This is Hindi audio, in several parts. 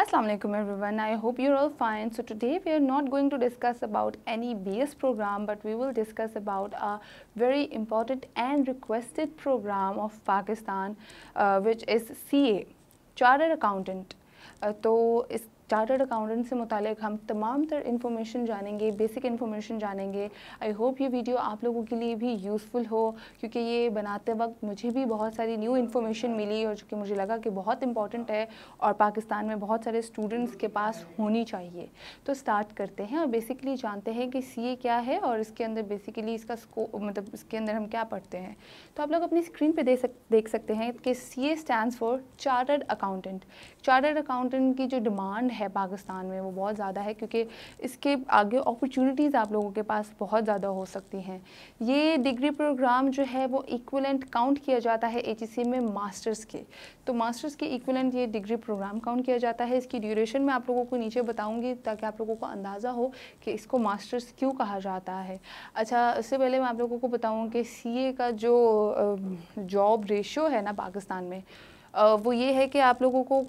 Assalamu alaikum everyone. I hope you're all fine. So today we are not going to discuss about any BS program but we will discuss about a very important and requested program of Pakistan uh, which is CA, Chartered Accountant. Uh, chartered accountant से मुतल हम तमाम तर इन्फॉर्मेशन जानेंगे बेसिक इन्फॉर्मेशन जानेंगे आई होप ये वीडियो आप लोगों के लिए भी यूज़फुल हो क्योंकि ये बनाते वक्त मुझे भी बहुत सारी न्यू इन्फॉर्मेशन मिली और जो कि मुझे लगा कि बहुत इंपॉर्टेंट है और पाकिस्तान में बहुत सारे स्टूडेंट्स के पास होनी चाहिए तो स्टार्ट करते हैं और बेसिकली जानते हैं कि सी क्या है और इसके अंदर बेसिकली इसका स्कोप मतलब इसके अंदर हम क्या पढ़ते हैं तो आप लोग अपनी स्क्रीन पर देख देख सकते हैं कि C A stand for chartered accountant chartered accountant की जो डिमांड है पाकिस्तान में वो बहुत ज़्यादा है क्योंकि इसके आगे अपॉर्चुनिटीज़ आप लोगों के पास बहुत ज़्यादा हो सकती हैं ये डिग्री प्रोग्राम जो है वो इक्वलेंट काउंट किया जाता है एच में मास्टर्स के तो मास्टर्स के इक्वलेंट ये डिग्री प्रोग्राम काउंट किया जाता है इसकी ड्यूरेशन मैं आप लोगों को नीचे बताऊँगी ताकि आप लोगों को अंदाज़ा हो कि इसको मास्टर्स क्यों कहा जाता है अच्छा इससे पहले मैं आप लोगों को बताऊँ कि सी का जो जॉब रेशियो है ना पाकिस्तान में वो ये है कि आप लोगों को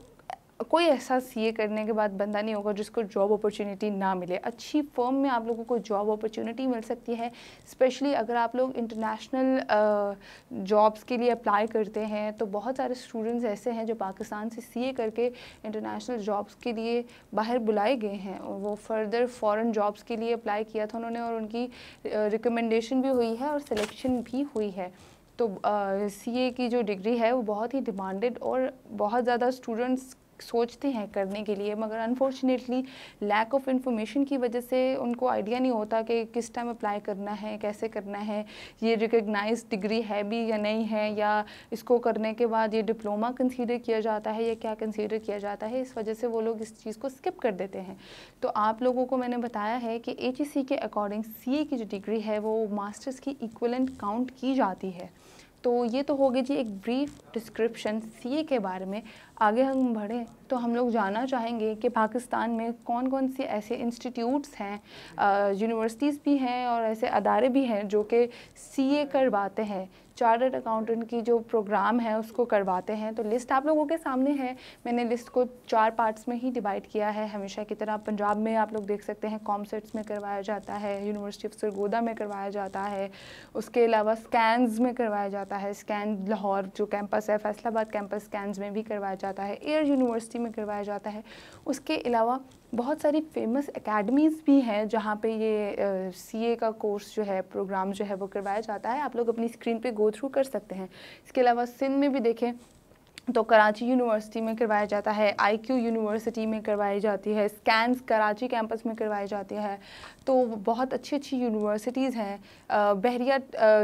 कोई ऐसा सीए करने के बाद बंदा नहीं होगा जिसको जॉब अपॉर्चुनिटी ना मिले अच्छी फर्म में आप लोगों को जॉब अपॉर्चुनिटी मिल सकती है स्पेशली अगर आप लोग इंटरनेशनल जॉब्स के लिए अप्लाई करते हैं तो बहुत सारे स्टूडेंट्स ऐसे हैं जो पाकिस्तान से सीए करके इंटरनेशनल जॉब्स के लिए बाहर बुलाए गए हैं और वो फर्दर फॉरन जॉब्स के लिए अप्लाई किया था उन्होंने और उनकी रिकमेंडेशन भी हुई है और सिलेक्शन भी हुई है तो सी uh, ए की जो डिग्री है वो बहुत ही डिमांडेड और बहुत ज़्यादा स्टूडेंट्स सोचते हैं करने के लिए मगर अनफॉर्चुनेटली लैक ऑफ इंफॉर्मेशन की वजह से उनको आइडिया नहीं होता कि किस टाइम अप्लाई करना है कैसे करना है ये रिकग्नाइज डिग्री है भी या नहीं है या इसको करने के बाद ये डिप्लोमा कंसीडर किया जाता है या क्या कंसीडर किया जाता है इस वजह से वो लोग इस चीज़ को स्किप कर देते हैं तो आप लोगों को मैंने बताया है कि एच के अकॉर्डिंग सी की जो डिग्री है वो मास्टर्स की इक्वलेंट काउंट की जाती है तो ये तो होगी जी एक ब्रीफ डिस्क्रिप्शन सीए के बारे में आगे हम बढ़ें तो हम लोग जानना चाहेंगे कि पाकिस्तान में कौन कौन से ऐसे इंस्टीट्यूट्स हैं यूनिवर्सिटीज़ भी हैं और ऐसे अदारे भी हैं जो कि सीए करवाते हैं चार्टर्ड अकाउंटेंट की जो प्रोग्राम है उसको करवाते हैं तो लिस्ट आप लोगों के सामने है मैंने लिस्ट को चार पार्ट्स में ही डिवाइड किया है हमेशा की तरह पंजाब में आप लोग देख सकते हैं कॉमसेट्स में करवाया जाता है यूनिवर्सिटी ऑफ सरगोदा में करवाया जाता है उसके अलावा स्कैंस में करवाया जाता है स्कैन लाहौर जो कैंपस है फैसलाबाद कैंपस स्कैंस में भी करवाया जाता है एयर यूनिवर्सिटी में करवाया जाता है उसके अलावा बहुत सारी फेमस एकेडमीज़ भी हैं जहाँ पे ये सीए का कोर्स जो है प्रोग्राम जो है वो करवाया जाता है आप लोग अपनी स्क्रीन पे गो थ्रू कर सकते हैं इसके अलावा सिंध में भी देखें तो कराची यूनिवर्सिटी में करवाया जाता है आईक्यू यूनिवर्सिटी में करवाई जाती है स्कैंस कराची कैंपस में करवाई जाती है तो बहुत अच्छी अच्छी यूनिवर्सिटीज़ हैं बहरिया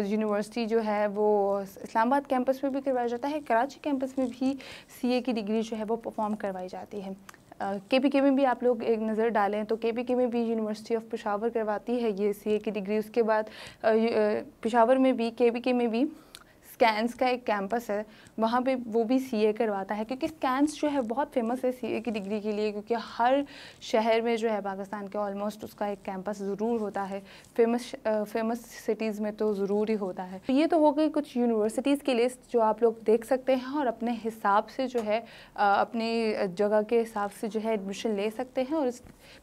यूनिवर्सिटी जो है वो इस्लामाबाद कैंपस में भी करवाया जाता है कराची कैंपस में भी सीए की डिग्री जो है वो परफॉर्म करवाई जाती है के पी के में भी आप लोग एक नज़र डालें तो के पी के में भी यूनिवर्सिटी ऑफ पेशावर करवाती है ये सी ए की डिग्री उसके बाद पेशावर में भी के पी के में भी स्कैंस का एक कैंपस है वहाँ पे वो भी सीए करवाता है क्योंकि स्कैंस जो है बहुत फेमस है सीए की डिग्री के लिए क्योंकि हर शहर में जो है पाकिस्तान के ऑलमोस्ट उसका एक कैंपस ज़रूर होता है फेमस फेमस सिटीज़ में तो ज़रूर ही होता है तो ये तो हो गई कुछ यूनिवर्सिटीज़ की लिस्ट जो आप लोग देख सकते हैं और अपने हिसाब से जो है अपनी जगह के हिसाब से जो है एडमिशन ले सकते हैं और इस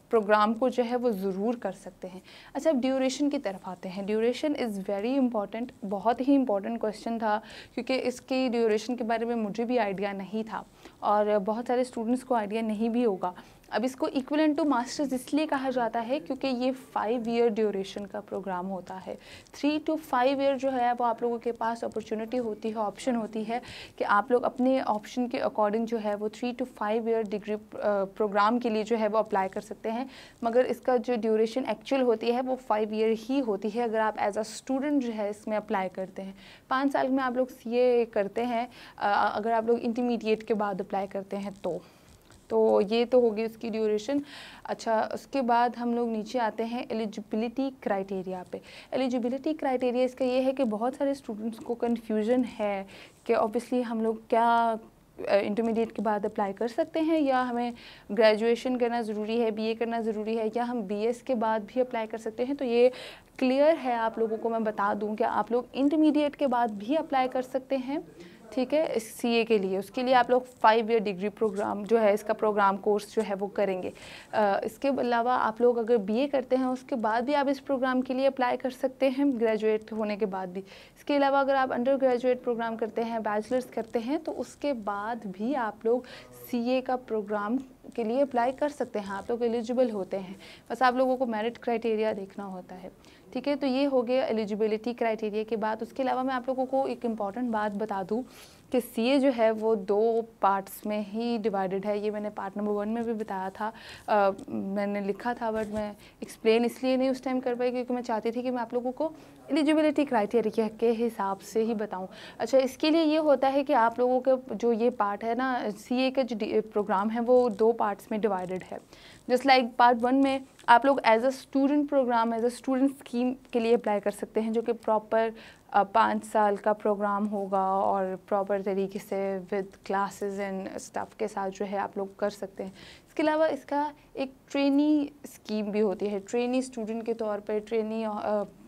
प्रोग्राम को जो है वो ज़रूर कर सकते हैं अच्छा अब ड्यूरेशन की तरफ आते हैं ड्यूरेशन इज़ वेरी इंपॉर्टेंट बहुत ही इंपॉर्टेंट क्वेश्चन था क्योंकि इसकी ड्यूरेशन के बारे में मुझे भी आइडिया नहीं था और बहुत सारे स्टूडेंट्स को आइडिया नहीं भी होगा अब इसको इक्वलेंट टू मास्टर्स इसलिए कहा जाता है क्योंकि ये फाइव ईयर ड्यूरेशन का प्रोग्राम होता है थ्री टू फाइव ईयर जो है वो आप लोगों के पास अपॉर्चुनिटी होती है ऑप्शन होती है कि आप लोग अपने ऑप्शन के अकॉर्डिंग जो है वो three to five year degree program के लिए जो है वो अप्लाई कर सकते हैं मगर इसका जो ड्यूरेशन एक्चुअल होती है वो फाइव ईयर ही होती है अगर आप एज अ स्टूडेंट जो है इसमें अप्लाई करते हैं पाँच साल में आप लोग सी करते हैं अगर आप लोग इंटरमीडिएट के बाद अप्लाई करते हैं तो तो ये तो होगी उसकी ड्यूरेशन अच्छा उसके बाद हम लोग नीचे आते हैं एलिजिबिलिटी क्राइटेरिया पे एलिजिबिलिटी क्राइटेरिया इसका ये है कि बहुत सारे स्टूडेंट्स को कन्फ्यूजन है कि ऑब्वियसली हम लोग क्या इंटरमीडिएट के बाद अप्लाई कर सकते हैं या हमें ग्रेजुएशन करना ज़रूरी है बीए करना ज़रूरी है या हम बीएस के बाद भी अप्लाई कर सकते हैं तो ये क्लियर है आप लोगों को मैं बता दूं कि आप लोग इंटरमीडिएट के बाद भी अप्लाई कर सकते हैं ठीक है सी ए के लिए उसके लिए आप लोग फाइव ईयर डिग्री प्रोग्राम जो है इसका प्रोग्राम कोर्स जो है वो करेंगे आ, इसके अलावा आप लोग अगर बी ए करते हैं उसके बाद भी आप इस प्रोग्राम के लिए अप्लाई कर सकते हैं ग्रेजुएट होने के बाद भी इसके अलावा अगर आप अंडर ग्रेजुएट प्रोग्राम करते हैं बैचलर्स करते हैं तो उसके बाद भी आप लोग सी ए का प्रोग्राम के लिए अप्लाई कर सकते हैं आप लोग एलिजिबल होते हैं बस आप लोगों को मेरिट क्राइटेरिया देखना होता है ठीक है तो ये हो गया एलिजिबिलिटी क्राइटेरिया के बाद उसके अलावा मैं आप लोगों को एक इम्पॉर्टेंट बात बता दूँ कि सीए जो है वो दो पार्ट्स में ही डिवाइडेड है ये मैंने पार्ट नंबर वन में भी बताया था आ, मैंने लिखा था बट मैं एक्सप्लेन इसलिए नहीं उस टाइम कर पाई क्योंकि मैं चाहती थी कि मैं आप लोगों को एलिजिबिलिटी क्राइटेरिया के हिसाब से ही बताऊं अच्छा इसके लिए ये होता है कि आप लोगों का जो ये पार्ट है ना सी का जो प्रोग्राम है वो दो पार्ट्स में डिवाइडेड है जस्ट लाइक पार्ट वन में आप लोग as a student program as a student scheme के लिए अप्लाई कर सकते हैं जो कि प्रॉपर पाँच साल का प्रोग्राम होगा और प्रॉपर तरीके से विद क्लासेस एंड स्टाफ के साथ जो है आप लोग कर सकते हैं इसके अलावा इसका एक ट्रेनी स्कीम भी होती है ट्रेनी स्टूडेंट के तौर पर ट्रेनी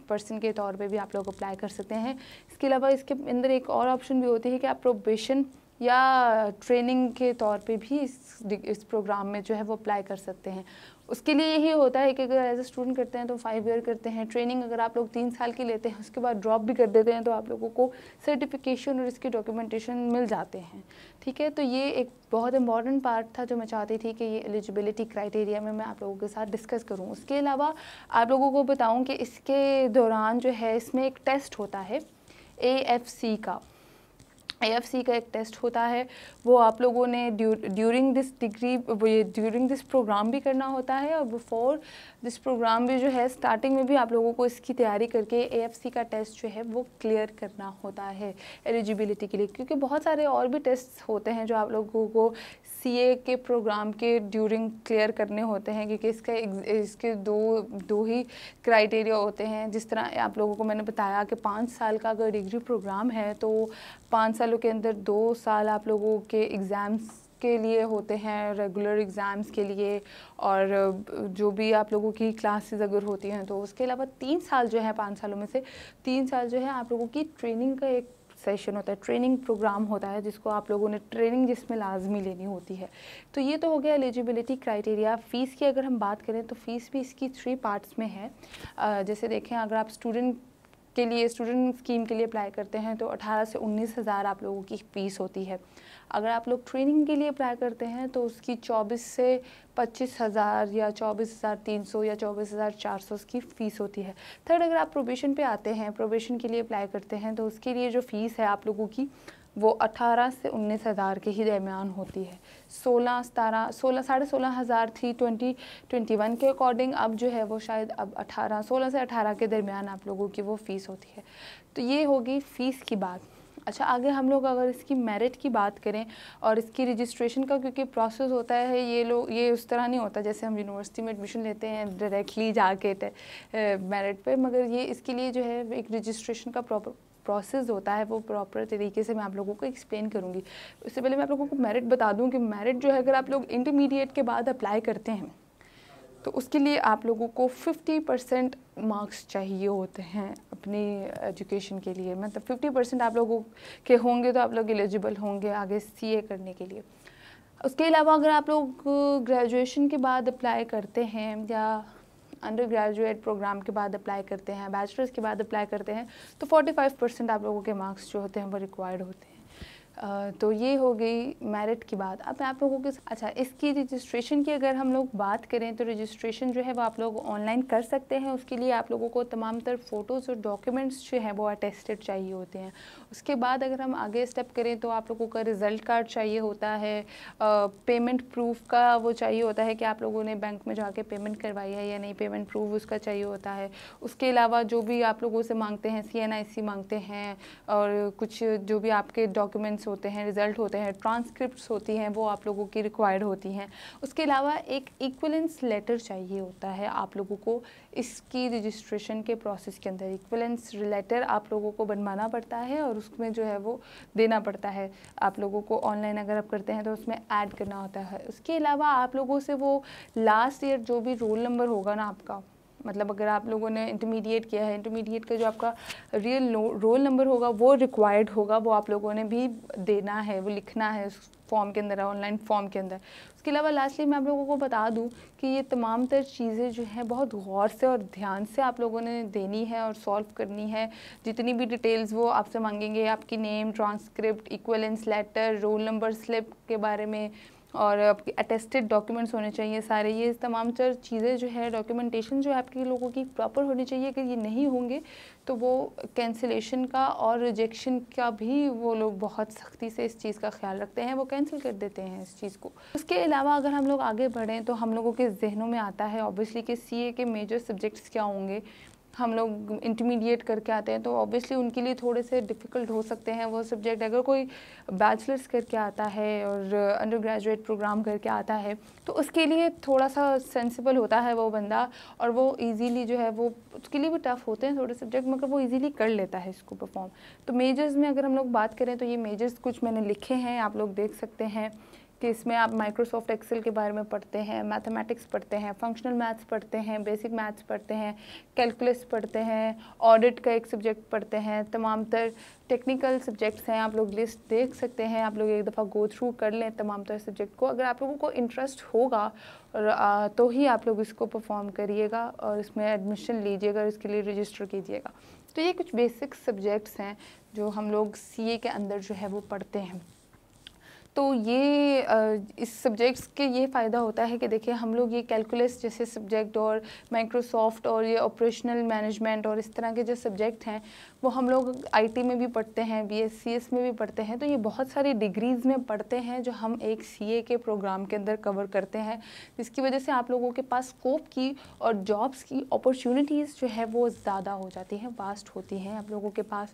पर्सन के तौर पे भी आप लोग अप्लाई कर सकते हैं इसके अलावा इसके अंदर एक और ऑप्शन भी होती है कि आप प्रोबेशन या ट्रेनिंग के तौर पे भी इस इस प्रोग्राम में जो है वो अप्लाई कर सकते हैं उसके लिए यही होता है कि अगर एज ए स्टूडेंट करते हैं तो फाइव ईयर करते हैं ट्रेनिंग अगर आप लोग तीन साल की लेते हैं उसके बाद ड्रॉप भी कर देते हैं तो आप लोगों को सर्टिफिकेशन और इसके डॉक्यूमेंटेशन मिल जाते हैं ठीक है तो ये एक बहुत इंपॉर्टेंट पार्ट था जो मैं चाहती थी कि ये एलिजिबिलिटी क्राइटेरिया में मैं आप लोगों के साथ डिस्कस करूँ उसके अलावा आप लोगों को बताऊँ कि इसके दौरान जो है इसमें एक टेस्ट होता है ए का एएफसी का एक टेस्ट होता है वो आप लोगों ने ड्यूरिंग दिस डिग्री ये ड्यूरिंग दिस प्रोग्राम भी करना होता है और बिफोर दिस प्रोग्राम भी जो है स्टार्टिंग में भी आप लोगों को इसकी तैयारी करके एएफसी का टेस्ट जो है वो क्लियर करना होता है एलिजिबिलिटी के लिए क्योंकि बहुत सारे और भी टेस्ट होते हैं जो आप लोगों को सीए के प्रोग्राम के ड्यूरिंग क्लियर करने होते हैं क्योंकि इसका इसके दो दो ही क्राइटेरिया होते हैं जिस तरह आप लोगों को मैंने बताया कि पाँच साल का अगर डिग्री प्रोग्राम है तो पाँच सालों के अंदर दो साल आप लोगों के एग्ज़ाम्स के लिए होते हैं रेगुलर एग्ज़ाम्स के लिए और जो भी आप लोगों की क्लासेस अगर होती हैं तो उसके अलावा तीन साल जो है पाँच सालों में से तीन साल जो है आप लोगों की ट्रेनिंग का एक सेशन होता है ट्रेनिंग प्रोग्राम होता है जिसको आप लोगों ने ट्रेनिंग जिसमें लाजमी लेनी होती है तो ये तो हो गया एलिजिबिलिटी क्राइटेरिया फ़ीस की अगर हम बात करें तो फ़ीस भी इसकी थ्री पार्ट्स में है जैसे देखें अगर आप स्टूडेंट के लिए स्टूडेंट स्कीम के लिए अप्लाई करते हैं तो अठारह से उन्नीस हज़ार आप लोगों की फ़ीस होती है अगर आप लोग ट्रेनिंग के लिए अप्लाई करते हैं तो उसकी चौबीस से पच्चीस हज़ार या चौबीस हज़ार तीन सौ या चौबीस हज़ार चार सौ उसकी फ़ीस होती है थर्ड अगर आप प्रोबेशन पे आते हैं प्रोबेशन के लिए अप्लाई करते हैं तो उसके लिए जो फ़ीस है आप लोगों की वो 18 से उन्नीस हज़ार के ही दरमियान होती है 16 सतारह सोलह साढ़े सोलह हज़ार थी 2021 के अकॉर्डिंग अब जो है वो शायद अब 18 16 से 18 के दरमियान आप लोगों की वो फ़ीस होती है तो ये होगी फ़ीस की बात अच्छा आगे हम लोग अगर इसकी मेरिट की बात करें और इसकी रजिस्ट्रेशन का क्योंकि प्रोसेस होता है ये लोग ये उस तरह नहीं होता जैसे हम यूनिवर्सिटी में एडमिशन लेते हैं डायरेक्टली जाके मेरिट पे मगर ये इसके लिए जो है एक रजिस्ट्रेशन का प्रॉपर प्रोसेस होता है वो प्रॉपर तरीके से मैं आप लोगों को एक्सप्लेन करूँगी उससे पहले मैं आप लोगों को मेरिट बता दूँ कि मेरिट जो है अगर आप लोग इंटरमीडिएट के बाद अप्लाई करते हैं तो उसके लिए आप लोगों को 50 परसेंट मार्क्स चाहिए होते हैं अपनी एजुकेशन के लिए मतलब 50 परसेंट आप लोगों के होंगे तो आप लोग एलिजिबल होंगे आगे सीए करने के लिए उसके अलावा अगर आप लोग ग्रेजुएशन के बाद अप्लाई करते हैं या अंडर ग्रेजुएट प्रोग्राम के बाद अप्लाई करते हैं बैचलर्स के बाद अप्लाई करते हैं तो 45 परसेंट आप लोगों के मार्क्स जो होते हैं वो रिक्वायर्ड होते हैं तो ये हो गई मेरिट की बात अब आप लोगों के अच्छा इसकी रजिस्ट्रेशन की अगर हम लोग बात करें तो रजिस्ट्रेशन जो है वो आप लोग ऑनलाइन कर सकते हैं उसके लिए आप लोगों को तमाम तर फ़ोटोज़ और डॉक्यूमेंट्स जो हैं वो अटेस्टेड चाहिए होते हैं उसके बाद अगर हम आगे स्टेप करें तो आप लोगों का रिज़ल्ट कार्ड चाहिए होता है पेमेंट प्रूफ का वो चाहिए होता है कि आप लोगों ने बैंक में जाके पेमेंट करवाई है या नहीं पेमेंट प्रूफ उसका चाहिए होता है उसके अलावा जो भी आप लोगों से मांगते हैं सी मांगते हैं और कुछ जो भी आपके डॉक्यूमेंट्स होते हैं रिज़ल्ट होते हैं ट्रांसक्रिप्ट होती हैं वो आप लोगों की रिक्वायर्ड होती हैं उसके अलावा एक इक्वलेंस लेटर चाहिए होता है आप लोगों को इसकी रजिस्ट्रेशन के प्रोसेस के अंदर इक्वलेंस लेटर आप लोगों को बनवाना पड़ता है और उसमें जो है वो देना पड़ता है आप लोगों को ऑनलाइन अगर आप करते हैं तो उसमें ऐड करना होता है उसके अलावा आप लोगों से वो लास्ट ईयर जो भी रोल नंबर होगा ना आपका मतलब अगर आप लोगों ने इंटरमीडिएट किया है इंटरमीडिएट का जो आपका रियल रोल नंबर होगा वो रिक्वायर्ड होगा वो आप लोगों ने भी देना है वो लिखना है उस फॉर्म के अंदर ऑनलाइन फॉर्म के अंदर उसके अलावा लास्टली मैं आप लोगों को बता दूं कि ये तमाम तर चीज़ें जो हैं बहुत गौर से और ध्यान से आप लोगों ने देनी है और सॉल्व करनी है जितनी भी डिटेल्स वो आपसे मांगेंगे आपकी name transcript equivalence letter roll number slip के बारे में और आपके अटेस्टेड डॉक्यूमेंट्स होने चाहिए सारे ये तमाम चार चीज़ें जो है डॉक्यूमेंटेशन जो है आपके लोगों की प्रॉपर होनी चाहिए अगर ये नहीं होंगे तो वो कैंसिलेशन का और रिजेक्शन का भी वो लोग बहुत सख्ती से इस चीज़ का ख्याल रखते हैं वो कैंसिल कर देते हैं इस चीज़ को उसके अलावा अगर हम लोग आगे बढ़ें तो हम लोगों के जहनों में आता है ऑब्वियसली कि सी के मेजर सब्जेक्ट्स क्या होंगे हम लोग इंटरमीडिएट करके आते हैं तो ऑब्वियसली उनके लिए थोड़े से डिफ़िकल्ट हो सकते हैं वो सब्जेक्ट अगर कोई बैचलर्स करके आता है और अंडर ग्रेजुएट प्रोग्राम करके आता है तो उसके लिए थोड़ा सा सेंसिबल होता है वो बंदा और वो ईजीली जो है वो उसके लिए भी टफ़ होते हैं थोड़े सब्जेक्ट मगर वो ईज़िली कर लेता है इसको परफॉर्म तो मेजर्स में अगर हम लोग बात करें तो ये मेजर्स कुछ मैंने लिखे हैं आप लोग देख सकते हैं कि इसमें आप माइक्रोसॉफ्ट एक्सेल के बारे में पढ़ते हैं मैथमेटिक्स पढ़ते हैं फंक्शनल मैथ्स पढ़ते हैं बेसिक मैथ्स पढ़ते हैं कैलकुलस पढ़ते हैं ऑडिट का एक सब्जेक्ट पढ़ते हैं तमाम तर टेक्निकल सब्जेक्ट्स हैं आप लोग लिस्ट देख सकते हैं आप लोग एक दफ़ा गो थ्रू कर लें तमाम तरह सब्जेक्ट को अगर आप लोगों को इंटरेस्ट होगा और तो ही आप लोग इसको परफॉर्म करिएगा और इसमें एडमिशन लीजिएगा और इसके लिए रजिस्टर कीजिएगा तो ये कुछ बेसिक सब्जेक्ट्स हैं जो हम लोग सीए के अंदर जो है वो पढ़ते हैं तो ये इस सब्जेक्ट्स के ये फ़ायदा होता है कि देखिए हम लोग ये कैलकुलस जैसे सब्जेक्ट और माइक्रोसॉफ्ट और ये ऑपरेशनल मैनेजमेंट और इस तरह के जो सब्जेक्ट हैं वो हम लोग आईटी में भी पढ़ते हैं बीएससीएस में भी पढ़ते हैं तो ये बहुत सारी डिग्रीज़ में पढ़ते हैं जो हम एक सीए के प्रोग्राम के अंदर कवर करते हैं जिसकी वजह से आप लोगों के पास स्कोप की और जॉब्स की अपॉर्चुनिटीज़ जो है वो ज़्यादा हो जाती हैं वास्ट होती हैं आप लोगों के पास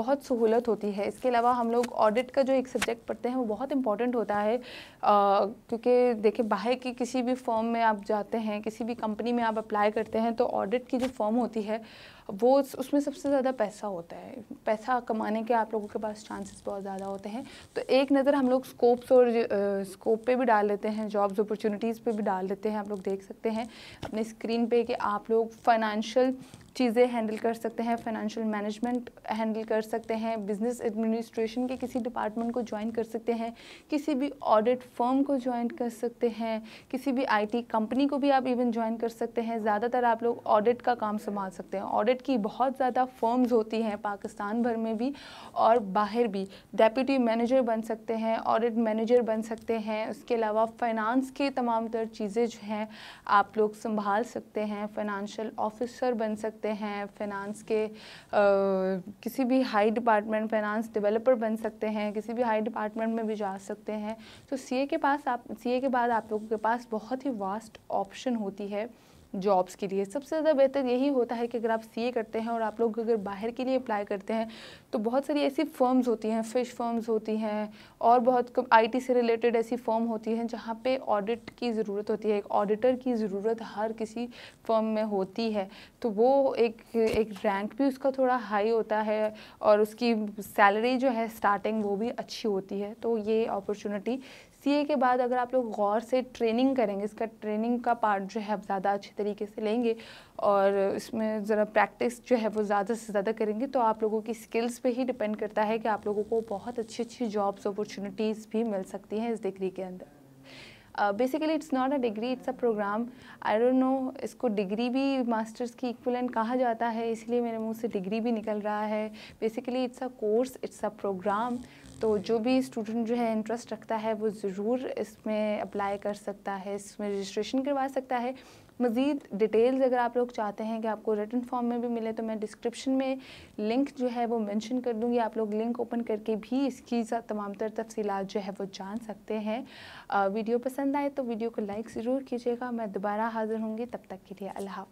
बहुत सहूलत होती है इसके अलावा हम लोग ऑडिट का जो एक सब्जेक्ट पढ़ते हैं हैं वो बहुत इंपॉर्टेंट होता है क्योंकि देखिए बाहर की किसी भी फॉर्म में आप जाते हैं किसी भी कंपनी में आप अप्लाई करते हैं तो ऑडिट की जो फॉर्म होती है वो उसमें सबसे ज़्यादा पैसा होता है पैसा कमाने के आप लोगों के पास चांसेस बहुत ज़्यादा होते हैं तो एक नज़र हम लोग स्कोप्स और स्कोप पे भी डाल लेते हैं जॉब्स अपॉर्चुनिटीज़ पे भी डाल लेते हैं आप लोग देख सकते हैं अपने स्क्रीन पे कि आप लोग फाइनेंशियल चीज़ें हैंडल कर सकते हैं फाइनेंशियल मैनेजमेंट हैंडल कर सकते हैं बिजनेस एडमिनिस्ट्रेशन के किसी डिपार्टमेंट को ज्वाइन कर सकते हैं किसी भी ऑडिट फर्म को ज्वाइन कर सकते हैं किसी भी आईटी कंपनी को भी आप इवन ज्वाइन कर सकते हैं ज़्यादातर आप लोग ऑडिट का काम संभाल सकते हैं ऑडिट की बहुत ज़्यादा फर्म्स होती हैं पाकिस्तान भर में भी और बाहर भी डेप्यूटी मैनेजर बन सकते हैं ऑडिट मैनेजर बन सकते हैं उसके अलावा फाइनेंस के तमाम तर चीज़ें जो हैं आप लोग संभाल सकते हैं फाइनेंशियल ऑफिसर बन सकते सकते हैं फिनांस के आ, किसी भी हाई डिपार्टमेंट फिनांस डेवलपर बन सकते हैं किसी भी हाई डिपार्टमेंट में भी जा सकते हैं तो सीए के पास आप सीए के बाद आप लोगों के पास बहुत ही वास्ट ऑप्शन होती है जॉब्स के लिए सबसे ज़्यादा बेहतर यही होता है कि अगर आप सी करते हैं और आप लोग अगर बाहर के लिए अप्लाई करते हैं तो बहुत सारी ऐसी फर्म्स होती हैं फ़िश फर्म्स होती हैं और बहुत आईटी से रिलेटेड ऐसी फर्म होती हैं जहाँ पे ऑडिट की ज़रूरत होती है एक ऑडिटर की ज़रूरत हर किसी फर्म में होती है तो वो एक एक रैंक भी उसका थोड़ा हाई होता है और उसकी सैलरी जो है स्टार्टिंग वो भी अच्छी होती है तो ये अपॉर्चुनिटी सी के बाद अगर आप लोग गौर से ट्रेनिंग करेंगे इसका ट्रेनिंग का पार्ट जो है आप ज़्यादा अच्छे तरीके से लेंगे और इसमें ज़रा प्रैक्टिस जो है वो ज़्यादा से ज़्यादा करेंगे तो आप लोगों की स्किल्स पे ही डिपेंड करता है कि आप लोगों को बहुत अच्छी अच्छी जॉब्स अपॉर्चुनिटीज़ भी मिल सकती हैं इस डिग्री के अंदर basically it's not a degree it's a program I don't know इसको डिग्री भी मास्टर्स की इक्वलेंट कहा जाता है इसलिए मेरे मुंह से डिग्री भी निकल रहा है basically it's a course it's a program तो जो भी स्टूडेंट जो है इंटरेस्ट रखता है वो ज़रूर इसमें अप्लाई कर सकता है इसमें रजिस्ट्रेशन करवा सकता है मज़ीद डिटेल्स अगर आप लोग चाहते हैं कि आपको रिटर्न फॉर्म में भी मिले तो मैं डिस्क्रिप्शन में लिंक जो है वो मेंशन कर दूँगी आप लोग लिंक ओपन करके भी इसकी तमाम तर तफसीत जो है वो जान सकते हैं आ, वीडियो पसंद आए तो वीडियो को लाइक ज़रूर कीजिएगा मैं दोबारा हाज़िर होंगी तब तक के लिए अल्लाह